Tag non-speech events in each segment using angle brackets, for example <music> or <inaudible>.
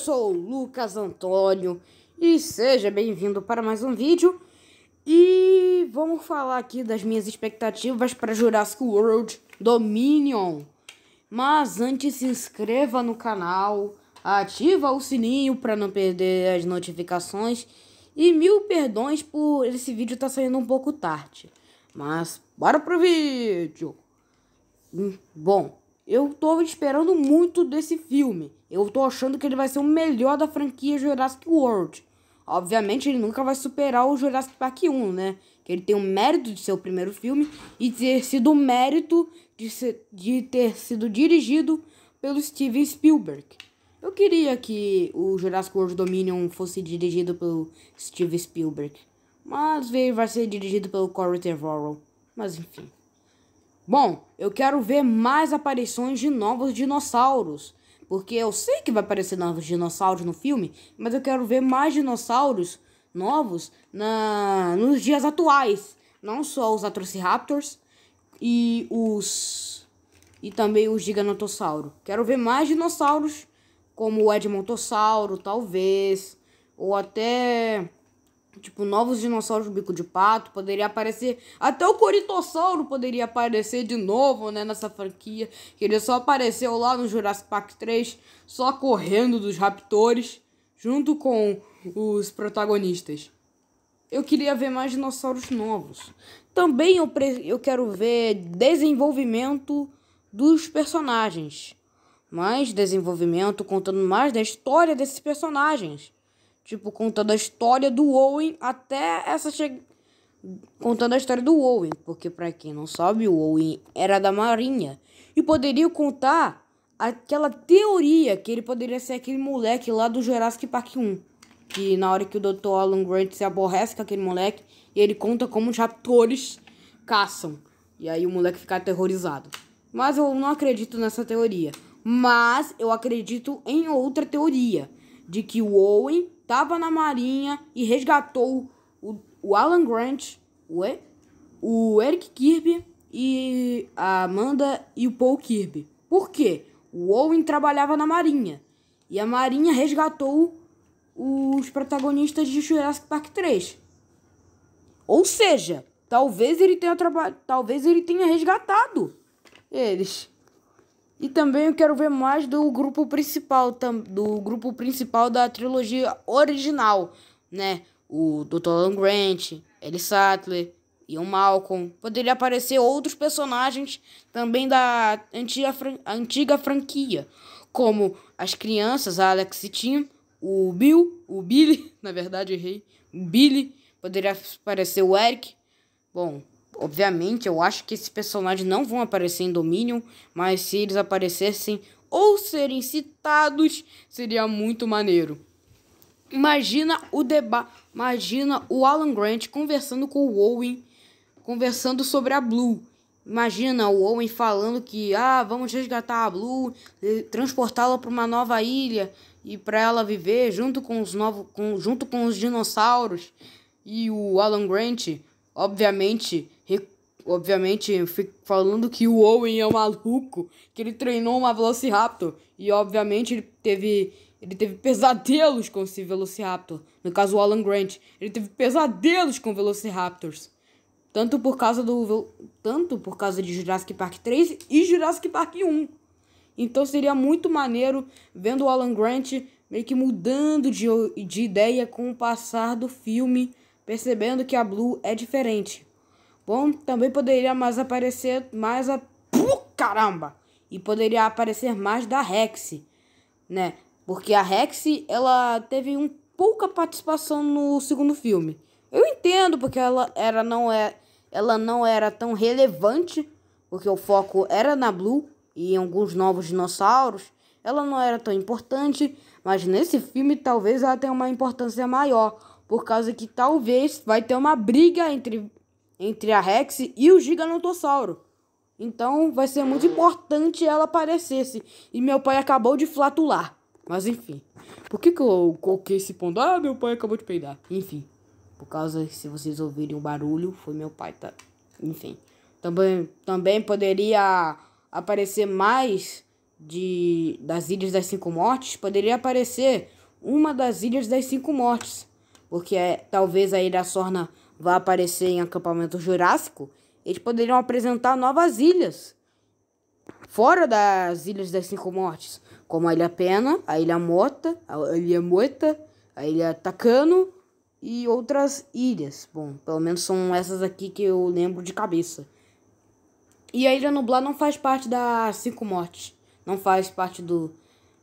sou o Lucas Antônio e seja bem-vindo para mais um vídeo. E vamos falar aqui das minhas expectativas para Jurassic World Dominion. Mas antes se inscreva no canal, ativa o sininho para não perder as notificações e mil perdões por esse vídeo estar tá saindo um pouco tarde. Mas bora pro vídeo. Hum, bom, eu tô esperando muito desse filme. Eu tô achando que ele vai ser o melhor da franquia Jurassic World. Obviamente, ele nunca vai superar o Jurassic Park 1, né? Que ele tem o mérito de ser o primeiro filme e ter sido o mérito de, ser, de ter sido dirigido pelo Steven Spielberg. Eu queria que o Jurassic World Dominion fosse dirigido pelo Steven Spielberg, mas veio vai ser dirigido pelo Corey Trevorrow. Mas enfim. Bom, eu quero ver mais aparições de novos dinossauros. Porque eu sei que vai aparecer novos dinossauros no filme, mas eu quero ver mais dinossauros novos na nos dias atuais. Não só os Atrociraptors e os. E também os Giganotossauro. Quero ver mais dinossauros, como o Edmontossauro, talvez. Ou até Tipo, novos dinossauros bico de pato, poderia aparecer. Até o Coritossauro poderia aparecer de novo, né? Nessa franquia. Que ele só apareceu lá no Jurassic Park 3, só correndo dos raptores, junto com os protagonistas. Eu queria ver mais dinossauros novos. Também eu, eu quero ver desenvolvimento dos personagens. Mais desenvolvimento contando mais da história desses personagens Tipo, contando a história do Owen até essa chegada. Contando a história do Owen, porque para quem não sabe, o Owen era da Marinha. E poderia contar aquela teoria que ele poderia ser aquele moleque lá do Jurassic Park 1. Que na hora que o Dr. Alan Grant se aborrece com aquele moleque, ele conta como os raptores caçam. E aí o moleque fica aterrorizado. Mas eu não acredito nessa teoria. Mas eu acredito em outra teoria. De que o Owen estava na Marinha e resgatou o, o Alan Grant, o, o Eric Kirby e a Amanda e o Paul Kirby. Por quê? O Owen trabalhava na Marinha e a Marinha resgatou os protagonistas de Jurassic Park 3. Ou seja, talvez ele tenha talvez ele tenha resgatado eles. E também eu quero ver mais do grupo principal, do grupo principal da trilogia original, né? O Dr. Alan Grant, Ellie Sattler, o Malcolm. Poderia aparecer outros personagens também da antiga, fran antiga franquia, como as crianças, Alex e Tim, o Bill, o Billy, <laughs> na verdade errei, Billy, poderia aparecer o Eric. Bom, Obviamente, eu acho que esses personagens não vão aparecer em Dominion, mas se eles aparecessem ou serem citados, seria muito maneiro. Imagina o debate, imagina o Alan Grant conversando com o Owen, conversando sobre a Blue. Imagina o Owen falando que ah, vamos resgatar a Blue, eh, transportá-la para uma nova ilha e para ela viver junto com os novos, com, junto com os dinossauros. E o Alan Grant, obviamente, obviamente, fico falando que o Owen é um maluco, que ele treinou uma Velociraptor e obviamente ele teve ele teve pesadelos com esse Velociraptor. No caso, o Alan Grant, ele teve pesadelos com Velociraptors. Tanto por causa do tanto por causa de Jurassic Park 3 e Jurassic Park 1. Então seria muito maneiro vendo o Alan Grant meio que mudando de, de ideia com o passar do filme percebendo que a Blue é diferente. Bom, também poderia mais aparecer mais a. Puh, caramba! E poderia aparecer mais da Rex, né? Porque a Rex, ela teve um pouca participação no segundo filme. Eu entendo porque ela era não é ela não era tão relevante, porque o foco era na Blue e em alguns novos dinossauros. Ela não era tão importante, mas nesse filme talvez ela tenha uma importância maior, por causa que talvez vai ter uma briga entre, entre a Rex e o Giganotossauro. Então vai ser muito importante ela se E meu pai acabou de flatular. Mas enfim. Por que, que eu coloquei esse ponto? Ah, meu pai acabou de peidar. Enfim. Por causa, se vocês ouvirem o barulho, foi meu pai, tá? Enfim. Também, também poderia aparecer mais de das Ilhas das Cinco Mortes. Poderia aparecer uma das Ilhas das Cinco Mortes porque é, talvez a sorna vá aparecer em acampamento jurássico, eles poderiam apresentar novas ilhas. Fora das Ilhas das Cinco Mortes, como a Ilha Pena, a Ilha Mota, a Ilha Moita, a Ilha Tacano e outras ilhas. Bom, pelo menos são essas aqui que eu lembro de cabeça. E a Ilha Nublar não faz parte das Cinco Mortes. Não faz parte do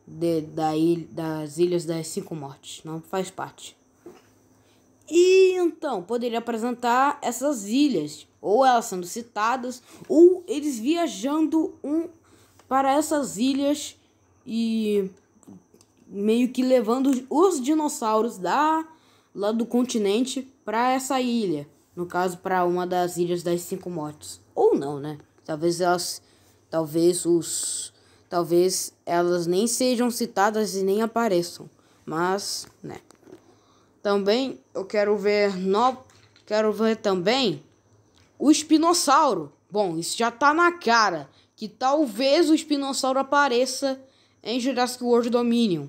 de, da ilha, das Ilhas das Cinco Mortes. Não faz parte. E então poderia apresentar essas ilhas, ou elas sendo citadas, ou eles viajando um para essas ilhas e meio que levando os dinossauros da lá do continente para essa ilha, no caso para uma das ilhas das cinco mortes, ou não, né? Talvez elas talvez os talvez elas nem sejam citadas e nem apareçam, mas, né? Também eu quero ver no... quero ver também o espinossauro. Bom, isso já tá na cara que talvez o espinossauro apareça em Jurassic World Dominion.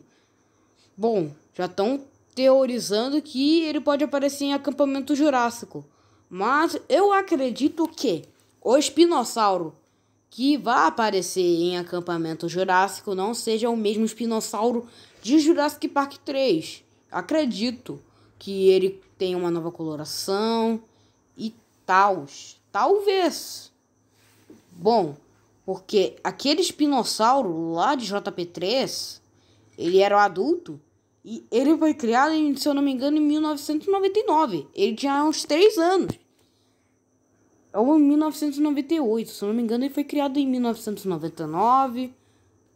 Bom, já estão teorizando que ele pode aparecer em acampamento jurássico. Mas eu acredito que o espinossauro que vai aparecer em acampamento jurássico não seja o mesmo espinossauro de Jurassic Park 3. Acredito que ele tem uma nova coloração e tal. Talvez. Bom, porque aquele espinossauro lá de JP3, ele era um adulto e ele foi criado, se eu não me engano, em 1999. Ele tinha uns 3 anos. Ou em 1998, se eu não me engano, ele foi criado em 1999.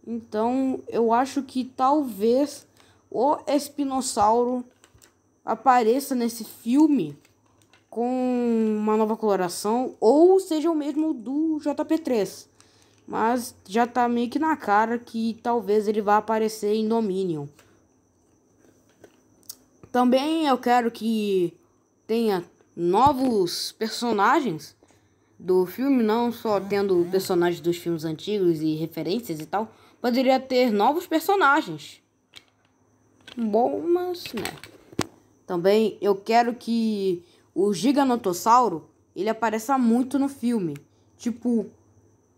Então, eu acho que talvez o espinossauro apareça nesse filme com uma nova coloração ou seja o mesmo do JP3. Mas já tá meio que na cara que talvez ele vá aparecer em Dominion. Também eu quero que tenha novos personagens do filme, não só uhum. tendo personagens dos filmes antigos e referências e tal, poderia ter novos personagens. Bom, mas né. Também eu quero que o Giganotossauro ele apareça muito no filme. Tipo,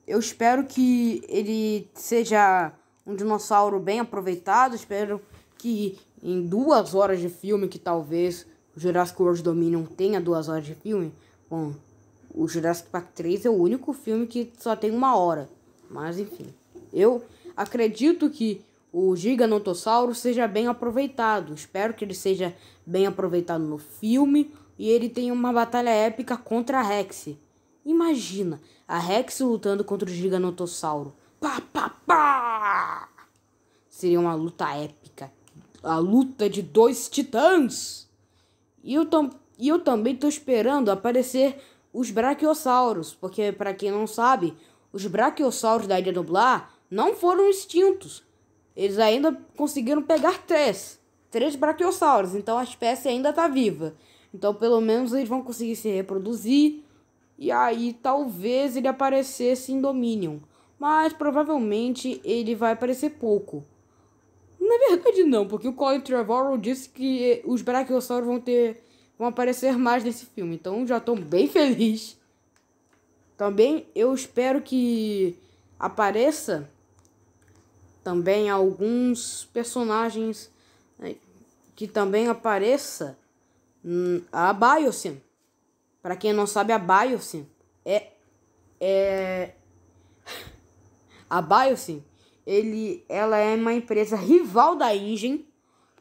eu espero que ele seja um dinossauro bem aproveitado. Espero que em duas horas de filme, que talvez o Jurassic World Dominion tenha duas horas de filme. Bom, o Jurassic Park 3 é o único filme que só tem uma hora. Mas enfim, eu acredito que o Giganotossauro seja bem aproveitado. Espero que ele seja bem aproveitado no filme e ele tenha uma batalha épica contra a Rex. Imagina a Rex lutando contra o Giganotossauro. Pá, pá, pá! Seria uma luta épica. A luta de dois titãs. E eu, tam e eu também estou esperando aparecer os brachiosauros, porque para quem não sabe, os brachiosauros da Ilha do Blá não foram extintos eles ainda conseguiram pegar três. Três brachiosauros. Então a espécie ainda está viva. Então pelo menos eles vão conseguir se reproduzir. E aí talvez ele aparecesse em Dominion. Mas provavelmente ele vai aparecer pouco. Na verdade não, porque o Colin Trevorrow disse que os brachiosauros vão ter vão aparecer mais nesse filme. Então já estou bem feliz. Também eu espero que apareça também alguns personagens né, que também apareça hum, a Biosim. Para quem não sabe, a Biosim é é a Biosim, ele ela é uma empresa rival da Ingen,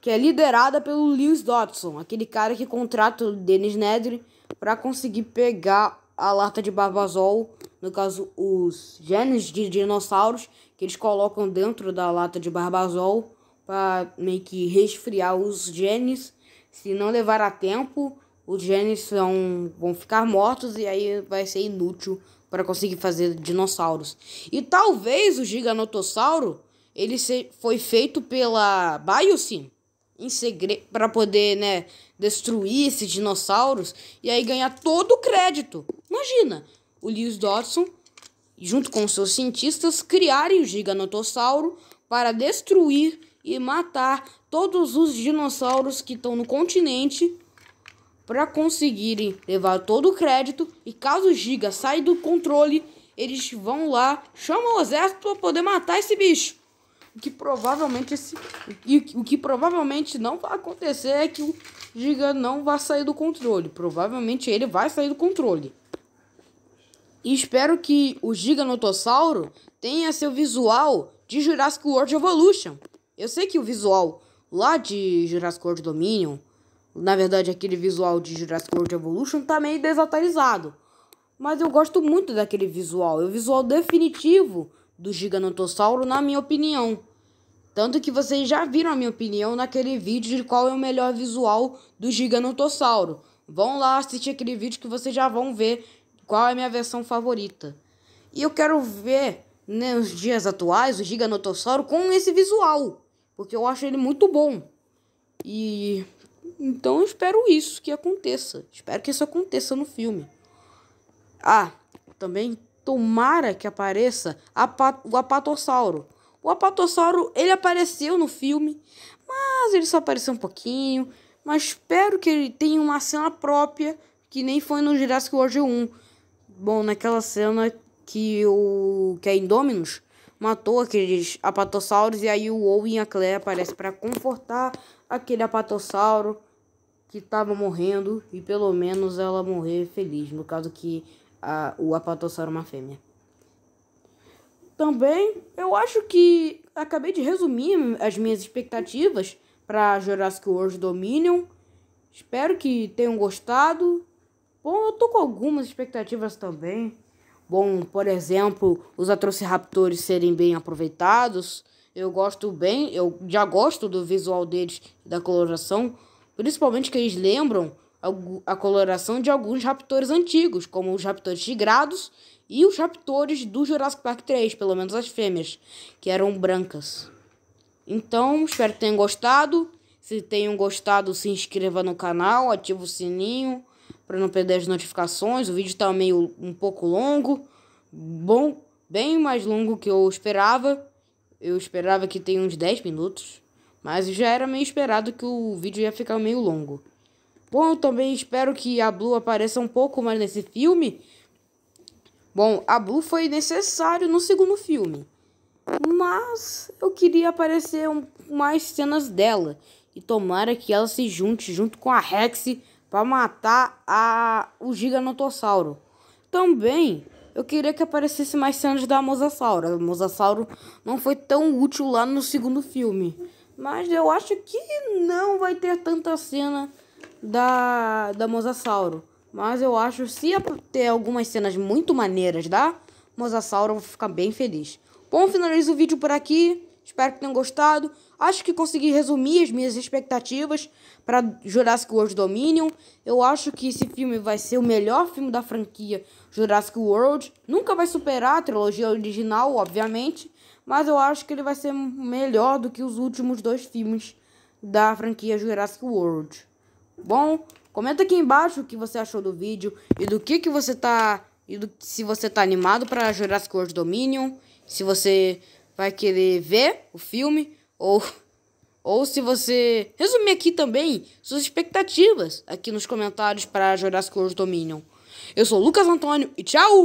que é liderada pelo Lewis Dodson, aquele cara que contrata o Dennis Nedry para conseguir pegar a lata de Barbazol no caso os genes de dinossauros, que eles colocam dentro da lata de barbazol para meio que resfriar os genes. Se não levar a tempo, os genes são, vão ficar mortos e aí vai ser inútil para conseguir fazer dinossauros. E talvez o giganotossauro ele se, foi feito pela Biosim em segredo para poder, né, destruir esses dinossauros e aí ganhar todo o crédito. Imagina, o Lewis Dodson, junto com seus cientistas, criarem o giganotossauro para destruir e matar todos os dinossauros que estão no continente para conseguirem levar todo o crédito e caso o Giga saia do controle, eles vão lá, chamam o exército para poder matar esse bicho. O que provavelmente esse, o que provavelmente não vai acontecer é que o Giga não vai sair do controle. Provavelmente ele vai sair do controle. E espero que o Giganotossauro tenha seu visual de Jurassic World Evolution. Eu sei que o visual lá de Jurassic World Dominion, na verdade aquele visual de Jurassic World Evolution tá meio desatualizado. Mas eu gosto muito daquele visual, é o visual definitivo do Giganotossauro na minha opinião. Tanto que vocês já viram a minha opinião naquele vídeo de qual é o melhor visual do Giganotossauro. Vão lá assistir aquele vídeo que vocês já vão ver qual é a minha versão favorita. E eu quero ver né, nos dias atuais o Giganotossauro com esse visual, porque eu acho ele muito bom. E então eu espero isso que aconteça. Espero que isso aconteça no filme. Ah, também tomara que apareça Pat... o Apatossauro. O Apatossauro, ele apareceu no filme, mas ele só apareceu um pouquinho. Mas espero que ele tenha uma cena própria, que nem foi no Jurassic World 1. Bom, naquela cena que o que a Indominus matou aqueles apatossauros e aí o Owen e a Claire aparecem para confortar aquele apatossauro que estava morrendo e pelo menos ela morrer feliz, no caso que a, o apatossauro é uma fêmea. Também eu acho que acabei de resumir as minhas expectativas para Jurassic World Dominion. Espero que tenham gostado. Bom, eu tô com algumas expectativas também. Bom, por exemplo, os Atrociraptors serem bem aproveitados. Eu gosto bem, eu já gosto do visual deles, da coloração, principalmente que eles lembram a coloração de alguns raptores antigos, como os raptores tigrados e os raptores do Jurassic Park 3, pelo menos as fêmeas, que eram brancas. Então, espero que tenham gostado. Se tenham gostado, se inscreva no canal, ative o sininho para não perder as notificações. O vídeo está meio um pouco longo, bom, bem mais longo que eu esperava. Eu esperava que tenha uns 10 minutos, mas já era meio esperado que o vídeo ia ficar meio longo. Bom, eu também espero que a Blue apareça um pouco mais nesse filme. Bom, a Blue foi necessário no segundo filme. Mas eu queria aparecer um, mais cenas dela. E tomara que ela se junte junto com a Rexy para matar a, o Giganotossauro. Também eu queria que aparecesse mais cenas da Mosasauro. A Mosasauro não foi tão útil lá no segundo filme. Mas eu acho que não vai ter tanta cena da, da Mosasauro. Mas eu acho se ter algumas cenas muito maneiras da Mosasauro, eu vou ficar bem feliz. Bom, finalizo o vídeo por aqui. Espero que tenham gostado. Acho que consegui resumir as minhas expectativas para Jurassic World Dominion. Eu acho que esse filme vai ser o melhor filme da franquia Jurassic World. Nunca vai superar a trilogia original, obviamente, mas eu acho que ele vai ser melhor do que os últimos dois filmes da franquia Jurassic World. Bom, comenta aqui embaixo o que você achou do vídeo e do que que você tá e do, se você tá animado para Jurassic World Dominion, se você vai querer ver o filme ou, ou se você resumir aqui também suas expectativas aqui nos comentários para Jurassic World Dominion. Eu sou o Lucas Antônio e tchau!